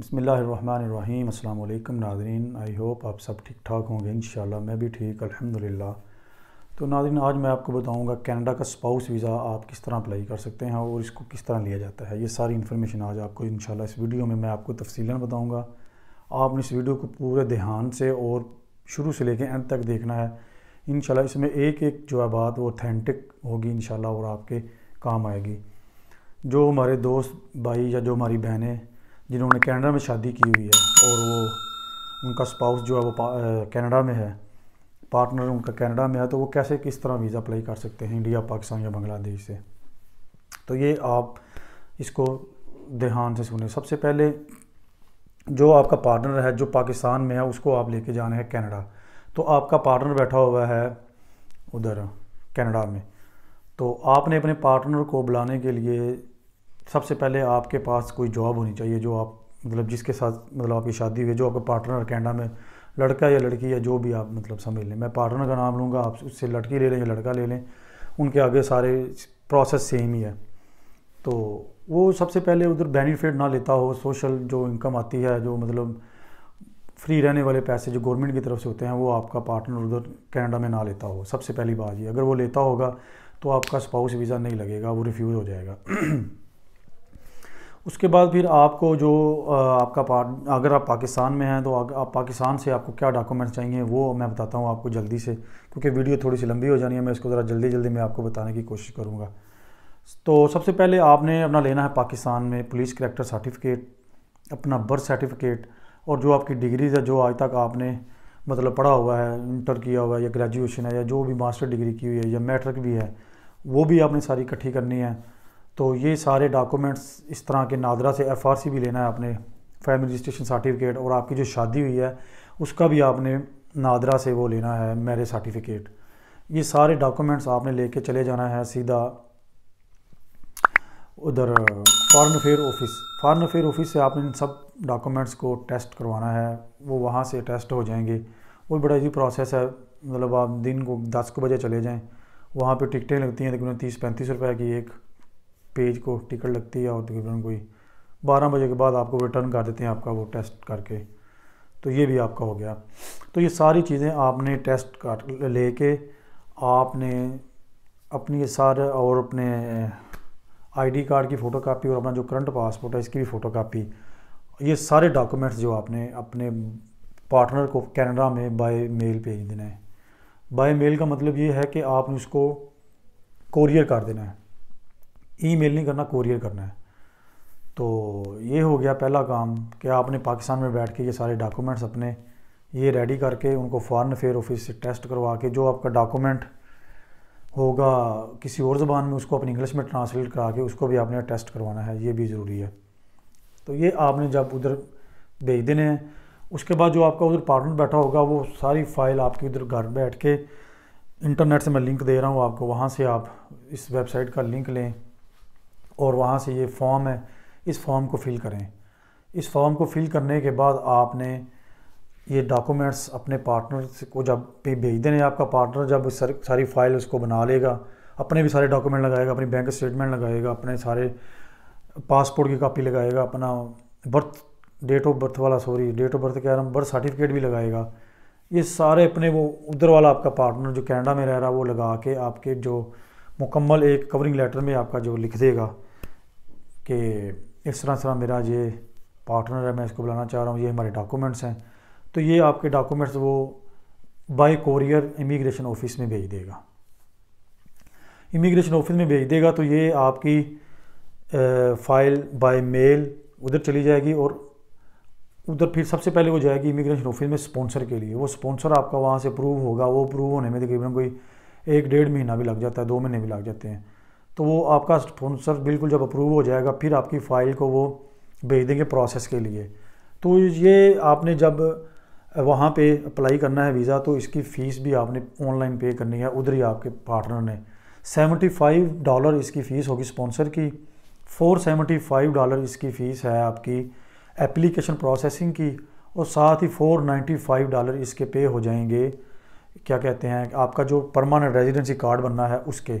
बसमीम् अल्लाम नाजरीन I hope आप सब ठीक ठाक होंगे इन मैं भी ठीक अल्हम्दुलिल्लाह तो नाजरीन आज मैं आपको बताऊंगा कनाडा का स्पाउस वीज़ा आप किस तरह अप्लाई कर सकते हैं और इसको किस तरह लिया जाता है ये सारी इन्फॉर्मेशन आज आपको इन इस वीडियो में मैं आपको तफसीला बताऊँगा आपने इस वीडियो को पूरे ध्यान से और शुरू से लेकर एंड तक देखना है इन इसमें एक एक जो है बात वो ऑथेंटिक होगी इन और आपके काम आएगी जो हमारे दोस्त भाई या जो हमारी बहनें जिन्होंने कनाडा में शादी की हुई है और वो उनका स्पाउस जो है वो कनाडा में है पार्टनर उनका कनाडा में है तो वो कैसे किस तरह वीज़ा अप्लाई कर सकते हैं इंडिया पाकिस्तान या बांग्लादेश से तो ये आप इसको ध्यान से सुने सबसे पहले जो आपका पार्टनर है जो पाकिस्तान में है उसको आप लेके जाने हैं कनाडा तो आपका पार्टनर बैठा हुआ है उधर कनाडा में तो आपने अपने पार्टनर को बुलाने के लिए सबसे पहले आपके पास कोई जॉब होनी चाहिए जो आप मतलब जिसके साथ मतलब आपकी शादी हुई जो आपका पार्टनर कैनेडा में लड़का या लड़की या जो भी आप मतलब समझ लें मैं पार्टनर का नाम लूँगा आप उससे लड़की ले लें या लड़का ले लें उनके आगे सारे प्रोसेस सेम ही है तो वो सबसे पहले उधर बेनिफिट ना लेता हो सोशल जो इनकम आती है जो मतलब फ्री रहने वाले पैसे जो गवर्नमेंट की तरफ से होते हैं वो आपका पार्टनर उधर कनाडा में ना लेता हो सबसे पहली बात ये अगर वो लेता होगा तो आपका स्पाउस वीज़ा नहीं लगेगा वो रिफ्यूज़ हो जाएगा उसके बाद फिर आपको जो आपका अगर आप पाकिस्तान में हैं तो आप पाकिस्तान से आपको क्या डॉक्यूमेंट्स चाहिए वो मैं बताता हूँ आपको जल्दी से क्योंकि वीडियो थोड़ी सी लंबी हो जानी है मैं इसको ज़रा जल्दी जल्दी मैं आपको बताने की कोशिश करूँगा तो सबसे पहले आपने अपना लेना है पाकिस्तान में पुलिस करेक्टर सर्टिफिकेट अपना बर्थ सर्टिफिकेट और जो आपकी डिग्रीज है जो आज तक आपने मतलब पढ़ा हुआ है इंटर किया हुआ है या ग्रेजुएशन है या जो भी मास्टर डिग्री की हुई है या मैट्रिक भी है वो भी आपने सारी इकट्ठी करनी है तो ये सारे डॉक्यूमेंट्स इस तरह के नादरा से एफआरसी भी लेना है आपने फैमिली रजिस्ट्रेशन सर्टिफिकेट और आपकी जो शादी हुई है उसका भी आपने नादरा से वो लेना है मैरिज सर्टिफिकेट ये सारे डॉक्यूमेंट्स आपने लेके चले जाना है सीधा उधर foreign affair office foreign affair office से आपने इन सब डॉक्यूमेंट्स को टेस्ट करवाना है वो वहाँ से टेस्ट हो जाएंगे वो बड़ा इजी प्रोसेस है मतलब आप दिन को दस को बजे चले जाएँ वहाँ पे टिकटें लगती हैं तकरीबन तीस पैंतीस रुपए की एक पेज को टिकट लगती है और तकरीबन कोई बारह बजे के बाद आपको रिटर्न कर देते हैं आपका वो टेस्ट करके तो ये भी आपका हो गया तो ये सारी चीज़ें आपने टेस्ट कर ले के आपने अपनी सारे और अपने आईडी कार्ड की फ़ोटो कापी और अपना जो करंट पासपोर्ट है इसकी भी फ़ोटो कापी ये सारे डॉक्यूमेंट्स जो आपने अपने पार्टनर को कैनेडा में बाय मेल भेज देना है बाय मेल का मतलब ये है कि आपने उसको कोरियर कर देना है ईमेल नहीं करना कोरियर करना है तो ये हो गया पहला काम कि आपने पाकिस्तान में बैठ के ये सारे डॉक्यूमेंट्स अपने ये रेडी करके उनको फॉरेन अफेयर ऑफिस से टेस्ट करवा के जो आपका डॉक्यूमेंट होगा किसी और ज़बान में उसको अपनी इंग्लिश में ट्रांसलेट करा के उसको भी आपने टेस्ट करवाना है ये भी ज़रूरी है तो ये आपने जब उधर भेज देने हैं उसके बाद जो आपका उधर पार्टनर बैठा होगा वो सारी फाइल आपकी उधर घर बैठ के इंटरनेट से मैं लिंक दे रहा हूँ आपको वहाँ से आप इस वेबसाइट का लिंक लें और वहाँ से ये फॉर्म है इस फॉर्म को फिल करें इस फॉर्म को फिल करने के बाद आपने ये डॉक्यूमेंट्स अपने पार्टनर को जब पे भेज देने आपका पार्टनर जब सारी फाइल उसको बना लेगा अपने भी सारे डॉक्यूमेंट लगाएगा अपनी बैंक स्टेटमेंट लगाएगा अपने सारे पासपोर्ट की कापी लगाएगा अपना बर्थ डेट ऑफ बर्थ वाला सॉरी डेट ऑफ बर्थ कह रहा हूँ बर्थ सर्टिफिकेट भी लगाएगा ये सारे अपने वो उधर वाला आपका पार्टनर जो कनाडा में रह रहा है वो लगा के आपके जो मुकम्मल एक कवरिंग लेटर में आपका जो लिख देगा कि इस तरह तरह मेरा ये पार्टनर है मैं इसको बुलाना चाह रहा हूँ ये हमारे डॉक्यूमेंट्स हैं तो ये आपके डॉक्यूमेंट्स वो बाय कोरियर इमिग्रेशन ऑफिस में भेज देगा इमिग्रेशन ऑफिस में भेज देगा तो ये आपकी फ़ाइल बाय मेल उधर चली जाएगी और उधर फिर सबसे पहले वो जाएगी इमिग्रेशन ऑफिस में स्पॉन्सर के लिए वो स्पॉन्सर आपका वहाँ से अप्रूव होगा वो अप्रूव होने में तकरीबन कोई एक डेढ़ महीना भी लग जाता है दो महीने भी लग जाते हैं तो वो आपका स्पॉन्सर बिल्कुल जब अप्रूव हो जाएगा फिर आपकी फ़ाइल को वो भेज देंगे प्रोसेस के लिए तो ये आपने जब वहाँ पे अप्लाई करना है वीज़ा तो इसकी फ़ीस भी आपने ऑनलाइन पे करनी है उधर ही आपके पार्टनर ने सेवेंटी फाइव डॉलर इसकी फ़ीस होगी स्पॉन्सर की फोर सेवेंटी फाइव डॉलर इसकी फ़ीस है आपकी एप्लीकेशन प्रोसेसिंग की और साथ ही फोर नाइन्टी फाइव डॉलर इसके पे हो जाएंगे क्या कहते हैं आपका जो परमानेंट रेजिडेंसी कार्ड बनना है उसके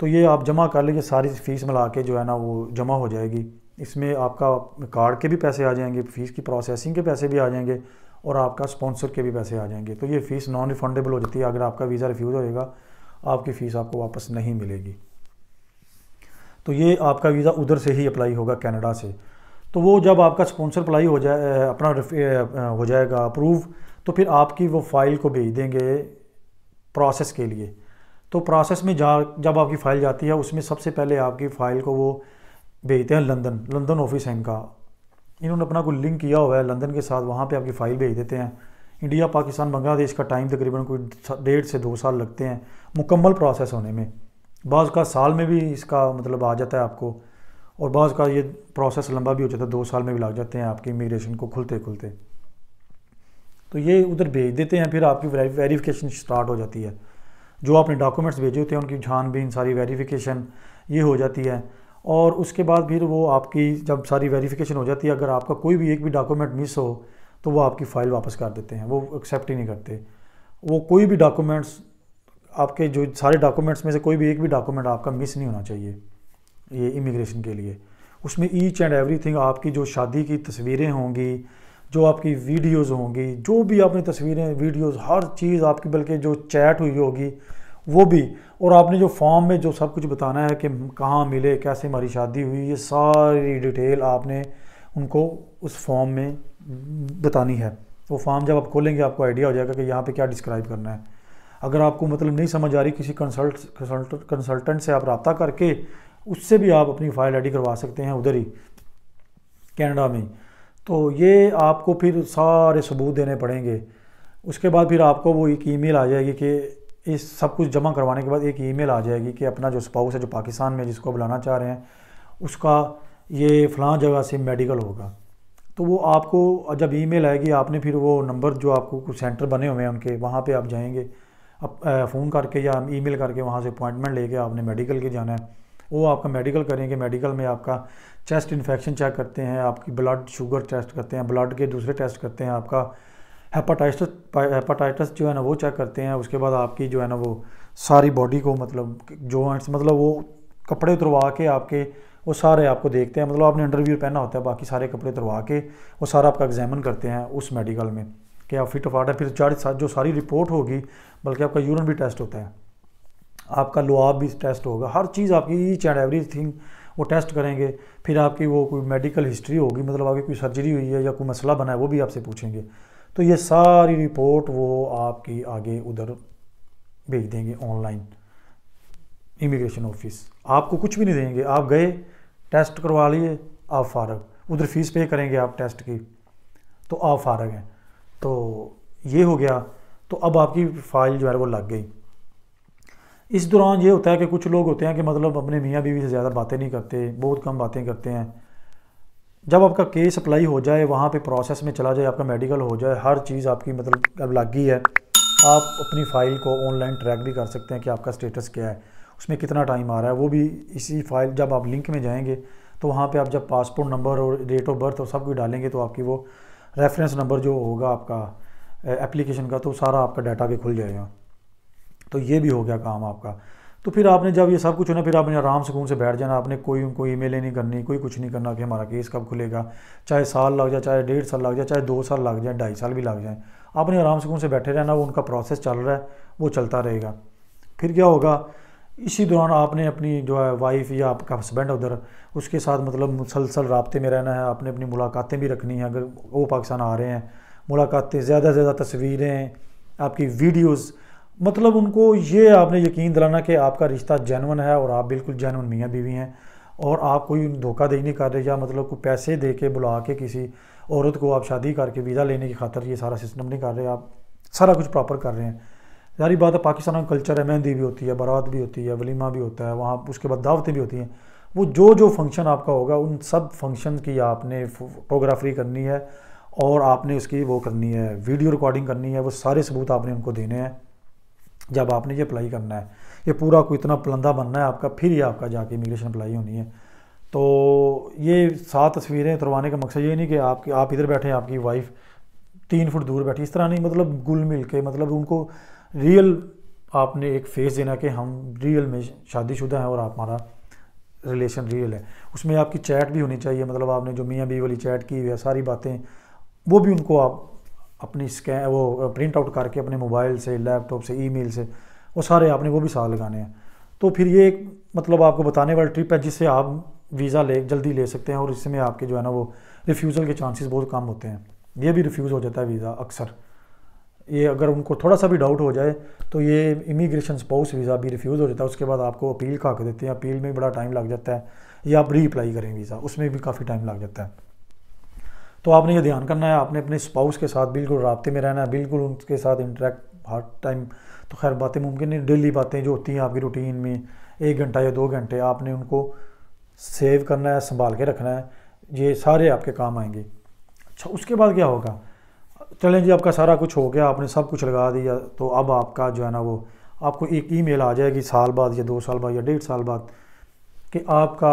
तो ये आप जमा कर लीजिए सारी फ़ीस मिला के जो है ना वो जमा हो जाएगी इसमें आपका कार्ड के भी पैसे आ जाएंगे फ़ीस की प्रोसेसिंग के पैसे भी आ जाएंगे और आपका स्पॉन्सर के भी पैसे आ जाएंगे तो ये फ़ीस नॉन रिफंडेबल हो जाती है अगर आपका वीज़ा रिफ्यूज़ होएगा आपकी फ़ीस आपको वापस नहीं मिलेगी तो ये आपका वीज़ा उधर से ही अप्लाई होगा कैनेडा से तो वो जब आपका स्पॉन्सर अप्लाई हो जाए अपना हो जाएगा अप्रूव तो फिर आपकी वो फाइल को भेज देंगे प्रोसेस के लिए तो प्रोसेस में जा जब आपकी फ़ाइल जाती है उसमें सबसे पहले आपकी फ़ाइल को वो भेजते हैं लंदन लंदन ऑफिस है इनका इन्होंने अपना कोई लिंक किया हुआ है लंदन के साथ वहाँ पे आपकी फ़ाइल भेज देते हैं इंडिया पाकिस्तान बांग्लादेश का टाइम तकरीबन कोई डेढ़ से दो साल लगते हैं मुकम्मल प्रोसेस होने में बाद का साल में भी इसका मतलब आ जाता है आपको और बाद का ये प्रोसेस लंबा भी हो जाता है दो साल में भी लग जाते हैं आपकी इमिग्रेशन को खुलते खुलते तो ये उधर भेज देते हैं फिर आपकी वेरिफिकेशन स्टार्ट हो जाती है जो आपने डॉक्यूमेंट्स भेजे होते हैं उनकी छानबीन सारी वेरिफिकेशन ये हो जाती है और उसके बाद फिर वो आपकी जब सारी वेरिफिकेशन हो जाती है अगर आपका कोई भी एक भी डॉक्यूमेंट मिस हो तो वो आपकी फ़ाइल वापस कर देते हैं वो एक्सेप्ट ही नहीं करते वो कोई भी डॉक्यूमेंट्स आपके जो सारे डॉक्यूमेंट्स में से कोई भी एक भी डॉक्यूमेंट आपका मिस नहीं होना चाहिए ये इमिग्रेशन के लिए उसमें ईच एंड एवरीथिंग आपकी जो शादी की तस्वीरें होंगी जो आपकी वीडियोस होंगी जो भी आपने तस्वीरें वीडियोस हर चीज़ आपकी बल्कि जो चैट हुई होगी वो भी और आपने जो फॉर्म में जो सब कुछ बताना है कि कहाँ मिले कैसे हमारी शादी हुई ये सारी डिटेल आपने उनको उस फॉर्म में बतानी है वो फॉर्म जब आप खोलेंगे आपको आइडिया हो जाएगा कि यहाँ पे क्या डिस्क्राइब करना है अगर आपको मतलब नहीं समझ आ रही किसी कंसल्ट कंसल्टेंट से आप रबा करके उससे भी आप अपनी फ़ाइल आई करवा सकते हैं उधर ही कैनेडा में तो ये आपको फिर सारे सबूत देने पड़ेंगे उसके बाद फिर आपको वो एक ईमेल आ जाएगी कि इस सब कुछ जमा करवाने के बाद एक ईमेल आ जाएगी कि अपना जो स्पाउस है जो पाकिस्तान में जिसको बुलाना चाह रहे हैं उसका ये फलां जगह से मेडिकल होगा तो वो आपको जब ईमेल आएगी आपने फिर वो नंबर जो आपको कुछ सेंटर बने हुए हैं उनके वहाँ पे आप जाएंगे अब फ़ोन करके या ईमेल करके वहाँ से अपॉइंटमेंट लेके आपने मेडिकल के जाना है वो आपका मेडिकल करेंगे मेडिकल में आपका चेस्ट इन्फेक्शन चेक करते हैं आपकी ब्लड शुगर टेस्ट करते हैं ब्लड के दूसरे टेस्ट करते हैं आपका हेपाटाइटस हेपाटाइटस जो है ना वो चेक करते हैं उसके बाद आपकी जो है ना वो सारी बॉडी को मतलब जॉइंट्स मतलब वो कपड़े उतरवा के आपके वो सारे आपको देखते हैं मतलब आपने इंटरव्यू पहना होता है बाकी सारे कपड़े उतरवा के वो सारा आपका एग्जामिन करते हैं उस मेडिकल में कि आप फिट फाट है फिर जो सारी रिपोर्ट होगी बल्कि आपका यूरिन भी टेस्ट होता है आपका लुआब भी टेस्ट होगा हर चीज़ आपकी ईच एंड एवरी थिंग वो टेस्ट करेंगे फिर आपकी वो कोई मेडिकल हिस्ट्री होगी मतलब आपकी कोई सर्जरी हुई है या कोई मसला बना है वो भी आपसे पूछेंगे तो ये सारी रिपोर्ट वो आपकी आगे उधर भेज देंगे ऑनलाइन इमिग्रेशन ऑफिस आपको कुछ भी नहीं देंगे आप गए टेस्ट करवा लिए आप फारग उधर फीस पे करेंगे आप टेस्ट की तो आप फारग हैं तो ये हो गया तो अब आपकी फ़ाइल जो है वो लग गई इस दौरान ये होता है कि कुछ लोग होते हैं कि मतलब अपने मियाँ बीवी से ज़्यादा बातें नहीं करते बहुत कम बातें करते हैं जब आपका केस अप्लाई हो जाए वहाँ पे प्रोसेस में चला जाए आपका मेडिकल हो जाए हर चीज़ आपकी मतलब अब लागी है आप अपनी फ़ाइल को ऑनलाइन ट्रैक भी कर सकते हैं कि आपका स्टेटस क्या है उसमें कितना टाइम आ रहा है वो भी इसी फाइल जब आप लिंक में जाएंगे तो वहाँ पे आप जब पासपोर्ट नंबर और डेट ऑफ बर्थ और सब कुछ डालेंगे तो आपकी वो रेफरेंस नंबर जो होगा आपका एप्लीकेशन का तो सारा आपका डाटा भी खुल जाएगा तो ये भी हो गया काम आपका तो फिर आपने जब ये सब कुछ होना फिर आपने आराम सुकून से बैठ जाना आपने कोई उनको मेलें नहीं करनी कोई कुछ नहीं करना कि हमारा केस कब खुलेगा चाहे साल लग जाए चाहे डेढ़ साल लग जाए चाहे दो साल लग जाए ढाई साल भी लग जाए आपने आराम सुकून से बैठे रहना वो उनका प्रोसेस चल रहा है वो चलता रहेगा फिर क्या होगा इसी दौरान आपने अपनी जो है वाइफ़ या आपका हस्बैंड उधर उसके साथ मतलब मुसलसल रबते में रहना है आपने अपनी मुलाकातें भी रखनी है अगर वो पाकिस्तान आ रहे हैं मुलाकातें ज़्यादा से ज़्यादा तस्वीरें आपकी वीडियोज़ मतलब उनको ये आपने यकीन दिलाना कि आपका रिश्ता जैनवन है और आप बिल्कुल जैनवन मियाँ बीवी हैं और आप कोई धोखा नहीं कर रहे या मतलब कोई पैसे दे के बुला के किसी औरत को आप शादी करके वीज़ा लेने की खातर ये सारा सिस्टम नहीं कर रहे आप सारा कुछ प्रॉपर कर रहे हैं जारी बात है पाकिस्तान का कल्चर है मेहंदी भी होती है बारात भी होती है वलीमा भी होता है वहाँ उसके बाद दावतें भी होती हैं वो जो जो फंक्शन आपका होगा उन सब फंक्शन की आपने फोटोग्राफी करनी है और आपने उसकी वो करनी है वीडियो रिकॉर्डिंग करनी है वो सारे सबूत आपने उनको देने हैं जब आपने ये अप्लाई करना है ये पूरा कोई इतना पुलंदा बनना है आपका फिर ही आपका जाके इमिग्रेशन अप्लाई होनी है तो ये सात तस्वीरें उतरवाने का मकसद ये नहीं कि आपकी आप इधर बैठे आपकी वाइफ तीन फुट दूर बैठी इस तरह नहीं मतलब गुल मिल के मतलब उनको रियल आपने एक फेस देना कि हम रियल में शादीशुदा हैं और आप हमारा रिलेशन रियल है उसमें आपकी चैट भी होनी चाहिए मतलब आपने जो मियाँ बी वाली चैट की हुई है सारी बातें वो भी उनको आप अपनी स्कैन वो प्रिंट आउट करके अपने मोबाइल से लैपटॉप से ईमेल से वो सारे आपने वो भी साथ लगाने हैं तो फिर ये एक मतलब आपको बताने वाली ट्रिप है जिससे आप वीज़ा ले जल्दी ले सकते हैं और इसमें आपके जो है ना वो रिफ्यूज़ल के चांसेस बहुत कम होते हैं ये भी रिफ्यूज़ हो जाता है वीज़ा अक्सर ये अगर उनको थोड़ा सा भी डाउट हो जाए तो ये इमिग्रेशन स्पाउस वीज़ा भी रिफ्यूज़ हो जाता है उसके बाद आपको अपील का देते हैं अपील में बड़ा टाइम लग जाता है या आप री अप्लाई करें वीज़ा उसमें भी काफ़ी टाइम लग जाता है तो आपने ये ध्यान करना है आपने अपने स्पाउस के साथ बिल्कुल रबते में रहना है बिल्कुल उनके साथ इंटरेक्ट हर टाइम तो खैर बातें मुमकिन नहीं डेली बातें जो होती हैं आपकी रूटीन में एक घंटा या दो घंटे आपने उनको सेव करना है संभाल के रखना है ये सारे आपके काम आएंगे अच्छा उसके बाद क्या होगा चलें जी आपका सारा कुछ हो गया आपने सब कुछ लगा दिया तो अब आपका जो है ना वो आपको एक ईमेल आ जाएगी साल बाद या दो साल बाद या डेढ़ साल बाद कि आपका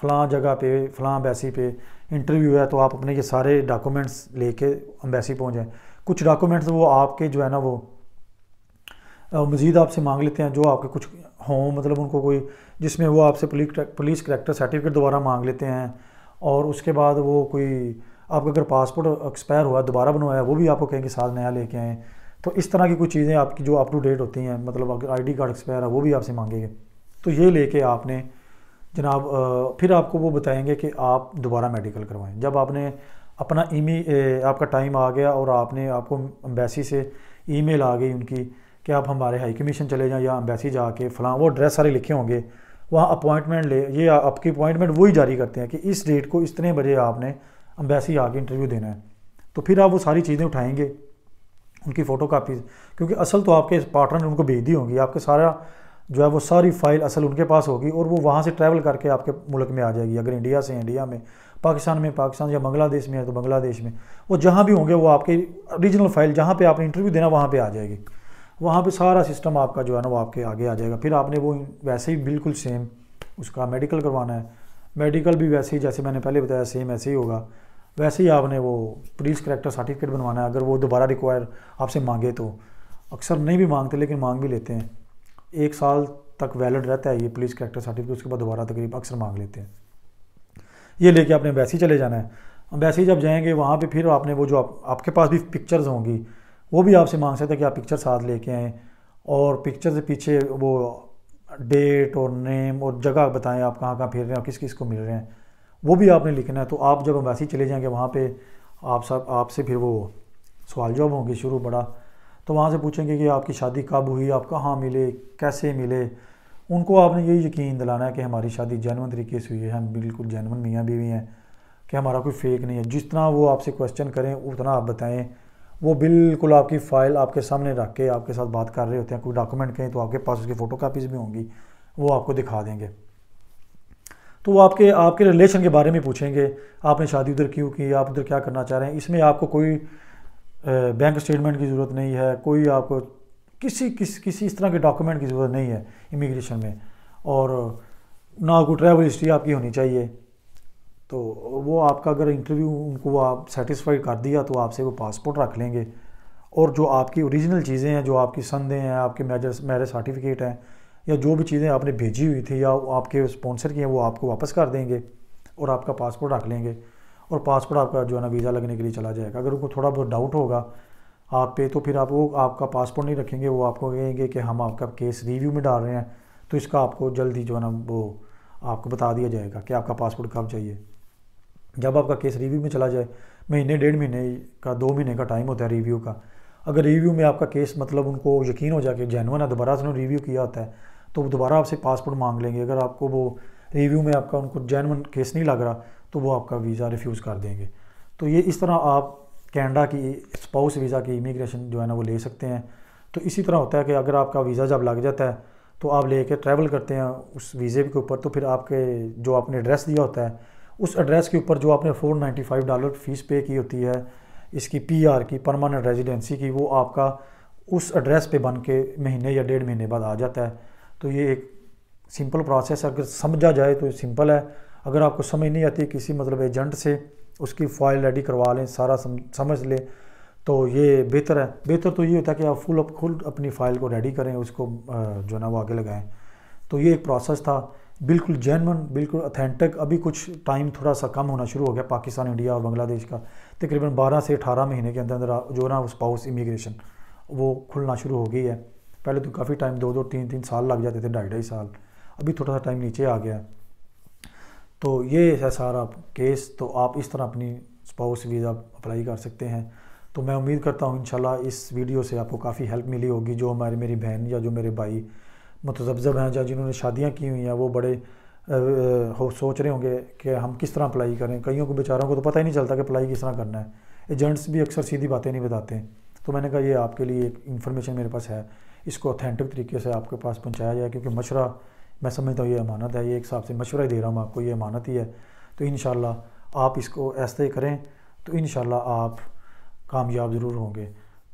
फ़लाँ जगह पे फ़लाँ बैसी पे इंटरव्यू है तो आप अपने ये सारे डॉक्यूमेंट्स लेके अम्बेसी पहुँच जाएँ कुछ डॉक्यूमेंट्स वो आपके जो है ना वो मज़ीद आपसे मांग लेते हैं जो आपके कुछ हों मतलब उनको कोई जिसमें वो आपसे पुलिस करेक्टर सर्टिफिकेट दोबारा मांग लेते हैं और उसके बाद वो कोई आपका अगर पासपोर्ट एक्सपायर हुआ दोबारा बनवाया वो भी आपको कहेंगे साथ नया लेके आएँ तो इस तरह की कुछ चीज़ें आपकी जो अप टू डेट होती हैं मतलब अगर आई कार्ड एक्सपायर है वो भी आपसे मांगेंगे तो ये लेके आपने जनाब फिर आपको वो बताएंगे कि आप दोबारा मेडिकल करवाएं जब आपने अपना ईमी आपका टाइम आ गया और आपने आपको अम्बेसी से ईमेल आ गई उनकी कि आप हमारे हाई कमीशन चले जाएं या एम्बेसी जाके फ़लाँ वो एड्रेस सारे लिखे होंगे वहाँ अपॉइंटमेंट ले ये आपकी अपॉइंटमेंट वही जारी करते हैं कि इस डेट को इतने बजे आपने अम्बेसी आके इंटरव्यू देना है तो फिर आप वो सारी चीज़ें उठाएंगे उनकी फ़ोटो कापीज क्योंकि असल तो आपके पार्टनर ने उनको भेज दी होंगी आपके सारा जो है वो सारी फ़ाइल असल उनके पास होगी और वो वहाँ से ट्रैवल करके आपके मुल्क में आ जाएगी अगर इंडिया से इंडिया में पाकिस्तान में पाकिस्तान या बांग्लादेश में है तो बांग्लादेश में वो जहाँ भी होंगे वो आपकी रीजनल फाइल जहाँ पे आपने इंटरव्यू देना वहाँ पे आ जाएगी वहाँ पे सारा सिस्टम आपका जो है ना वो आपके आगे आ जाएगा फिर आपने वो वैसे ही बिल्कुल सेम उसका मेडिकल करवाना है मेडिकल भी वैसे ही जैसे मैंने पहले बताया सेम ऐसे ही होगा वैसे ही आपने वो पुलिस करेक्टर सर्टिफिकेट बनवाना है अगर वो दोबारा रिक्वायर आपसे मांगे तो अक्सर नहीं भी मांगते लेकिन मांग भी लेते हैं एक साल तक वैलिड रहता है ये पुलिस कैरेक्टर सर्टिफिकेट उसके बाद दोबारा तकरीब अक्सर मांग लेते हैं ये लेके आपने अम्बैसी चले जाना है अम्बैसी जब जाएंगे वहाँ पे फिर आपने वो जो आप, आपके पास भी पिक्चर्स होंगी वो भी आपसे मांग सकते हैं कि आप पिक्चर साथ लेके आएँ और पिक्चर से पीछे वो डेट और नेम और जगह बताएं आप कहाँ कहाँ फिर रहे हैं और किस किस को मिल रहे हैं वो भी आपने लिखना है तो आप जब अम्बैसी चले जाएंगे वहाँ पर आप सब आपसे फिर वो सवाल जवाब होंगे शुरू बड़ा तो वहाँ से पूछेंगे कि आपकी शादी कब हुई आप कहाँ मिले कैसे मिले उनको आपने यही यकीन दिलाना है कि हमारी शादी जैनवन तरीके से हुई है हम बिल्कुल जैनवन मियाँ बीवी हैं कि हमारा कोई फेक नहीं है जितना वो आपसे क्वेश्चन करें उतना आप बताएं वो बिल्कुल आपकी फ़ाइल आपके सामने रख के आपके साथ बात कर रहे होते हैं कोई डॉक्यूमेंट कहें तो आपके पास उसकी फ़ोटो कापीज़ भी होंगी वो आपको दिखा देंगे तो वो आपके आपके रिलेशन के बारे में पूछेंगे आपने शादी उधर क्यों की आप उधर क्या करना चाह रहे हैं इसमें आपको कोई बैंक स्टेटमेंट की ज़रूरत नहीं है कोई आपको किसी किस किसी इस तरह के डॉक्यूमेंट की ज़रूरत नहीं है इमिग्रेशन में और ना कोई ट्रैवल हिस्ट्री आपकी होनी चाहिए तो वो आपका अगर इंटरव्यू उनको आप सेटिस्फाइड कर दिया तो आपसे वो पासपोर्ट रख लेंगे और जो आपकी ओरिजिनल चीज़ें हैं जो आपकी संदें हैं आपके मैरिज मैरिज सर्टिफिकेट हैं या जो भी चीज़ें आपने भेजी हुई थी या आपके स्पॉन्सर की हैं वो आपको वापस कर देंगे और आपका पासपोर्ट रख लेंगे और पासपोर्ट आपका जो है ना वीज़ा लगने के लिए चला जाएगा अगर उनको थोड़ा बहुत डाउट होगा आप पे तो फिर आप वो आपका पासपोर्ट नहीं रखेंगे वो आपको कहेंगे कि हम आपका केस रिव्यू में डाल रहे हैं तो इसका आपको जल्दी जो है ना वो आपको बता दिया जाएगा कि आपका पासपोर्ट कब चाहिए जब आपका केस रिव्यू में चला जाए महीने डेढ़ महीने का दो महीने का टाइम होता है रिव्यू का अगर रिव्यू में आपका केस मतलब उनको यकीन हो जाए कि जैनवन है दोबारा से उन्होंने रिव्यू किया होता है तो दोबारा आपसे पासपोर्ट मांग लेंगे अगर आपको वो रिव्यू में आपका उनको जैनवन केस नहीं लग रहा तो वो आपका वीज़ा रिफ्यूज़ कर देंगे तो ये इस तरह आप कैनेडा की स्पाउस वीज़ा की इमिग्रेशन जो है ना वो ले सकते हैं तो इसी तरह होता है कि अगर आपका वीज़ा जब लग जाता है तो आप ले ट्रैवल करते हैं उस वीज़े के ऊपर तो फिर आपके जो आपने एड्रेस दिया होता है उस एड्रेस के ऊपर जो आपने four ninety five dollar fees pay की होती है इसकी पीआर की परमानेंट रेजिडेंसी की वो आपका उस एड्रेस पे बन के महीने या डेढ़ महीने बाद आ जाता है तो ये एक सिंपल प्रोसेस अगर समझा जाए तो सिंपल है अगर आपको समझ नहीं आती किसी मतलब एजेंट से उसकी फाइल रेडी करवा लें सारा समझ लें तो ये बेहतर है बेहतर तो ये होता है कि आप फुल अप खुल अपनी फ़ाइल को रेडी करें उसको जो है ना वो आगे लगाएं तो ये एक प्रोसेस था बिल्कुल जैनवन बिल्कुल अथेंटिक अभी कुछ टाइम थोड़ा सा कम होना शुरू हो गया पाकिस्तान इंडिया और बांग्लादेश का तकरीबन 12 से 18 महीने के अंदर अंदर जो ना स्पाउस इमिग्रेशन वो खुलना शुरू हो गई है पहले तो काफ़ी टाइम दो दो तीन तीन साल लग जाते थे ढाई ढाई साल अभी थोड़ा सा टाइम नीचे आ गया है तो ये है सारा केस तो आप इस तरह अपनी स्पाउस वीज़ा अप्लाई कर सकते हैं तो मैं उम्मीद करता हूँ इन इस वीडियो से आपको काफ़ी हेल्प मिली होगी जो हमारी मेरी बहन या जो मेरे भाई मतजबज़ब हैं या जिन्होंने शादियाँ की हुई हैं वो बड़े हो सोच रहे होंगे कि हम किस तरह अप्लाई करें कईयों को बेचारों को तो पता ही नहीं चलता कि अप्लाई किस तरह करना है एजेंट्स भी अक्सर सीधी बातें नहीं बताते तो मैंने कहा ये आपके लिए एक इन्फॉर्मेशन मेरे पास है इसको ऑथेंटिक तरीके से आपके पास पहुँचाया जाए क्योंकि मशरा मैं समझता हूँ ये अमानत है ये एक हिसाब से मशवरा ही दे रहा हूँ आपको ये अमानत ही है तो इन आप इसको ऐसे करें तो इन आप कामयाब ज़रूर होंगे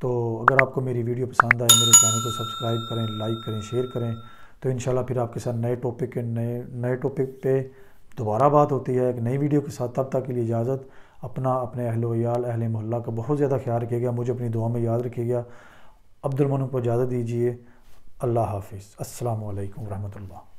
तो अगर आपको मेरी वीडियो पसंद आए मेरे चैनल को सब्सक्राइब करें लाइक करें शेयर करें तो इन फिर आपके साथ नए टॉपिक के नए नए टॉपिक पे दोबारा बात होती है एक नई वीडियो के साथ तब तक के लिए इजाज़त अपना अपने अहल वयाल अहल मोहल्ला का बहुत ज़्यादा ख्याल रखिएगा मुझे अपनी दुआ में याद रखिएगा अब्दुलमन को इजाज़त दीजिए अल्लाह हाफिज़ असलकम वरहमल